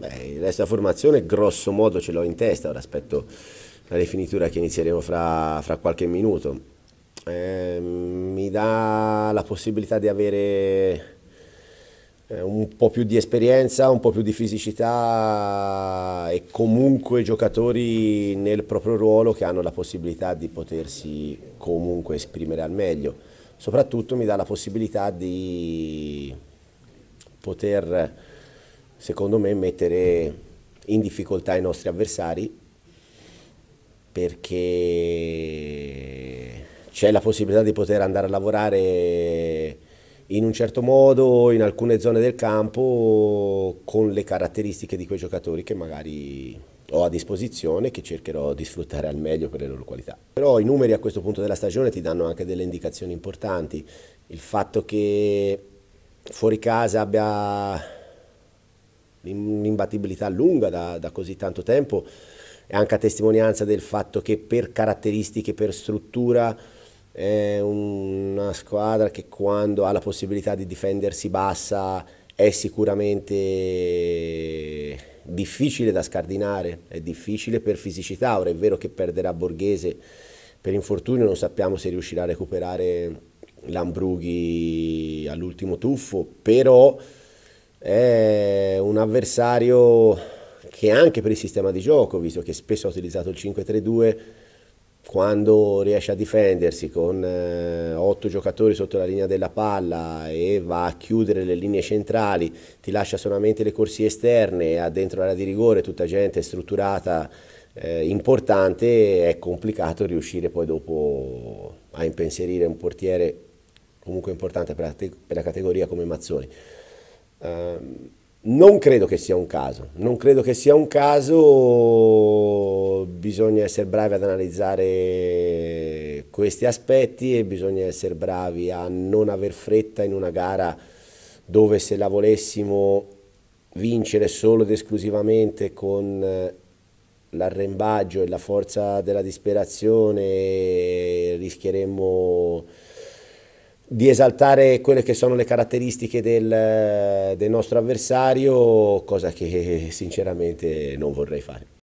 Beh, il resto della formazione grosso modo ce l'ho in testa, ora aspetto la rifinitura che inizieremo fra, fra qualche minuto. Eh, mi dà la possibilità di avere eh, un po' più di esperienza, un po' più di fisicità e comunque giocatori nel proprio ruolo che hanno la possibilità di potersi comunque esprimere al meglio. Soprattutto mi dà la possibilità di poter secondo me, mettere in difficoltà i nostri avversari perché c'è la possibilità di poter andare a lavorare in un certo modo in alcune zone del campo con le caratteristiche di quei giocatori che magari ho a disposizione e che cercherò di sfruttare al meglio per le loro qualità. Però i numeri a questo punto della stagione ti danno anche delle indicazioni importanti. Il fatto che fuori casa abbia un'imbattibilità lunga da, da così tanto tempo è anche a testimonianza del fatto che per caratteristiche, per struttura, è una squadra che quando ha la possibilità di difendersi bassa è sicuramente difficile da scardinare, è difficile per fisicità, ora è vero che perderà Borghese per infortunio, non sappiamo se riuscirà a recuperare Lambrughi all'ultimo tuffo, però è un avversario che anche per il sistema di gioco, visto che spesso ha utilizzato il 5-3-2, quando riesce a difendersi con eh, 8 giocatori sotto la linea della palla e va a chiudere le linee centrali, ti lascia solamente le corsie esterne, e ha dentro l'area di rigore tutta gente strutturata, eh, importante, è complicato riuscire poi dopo a impensierire un portiere comunque importante per la, per la categoria come Mazzoni. Ehm, non credo che sia un caso, non credo che sia un caso, bisogna essere bravi ad analizzare questi aspetti e bisogna essere bravi a non aver fretta in una gara dove se la volessimo vincere solo ed esclusivamente con eh, l'arrembaggio e la forza della disperazione rischieremmo di esaltare quelle che sono le caratteristiche del, del nostro avversario, cosa che sinceramente non vorrei fare.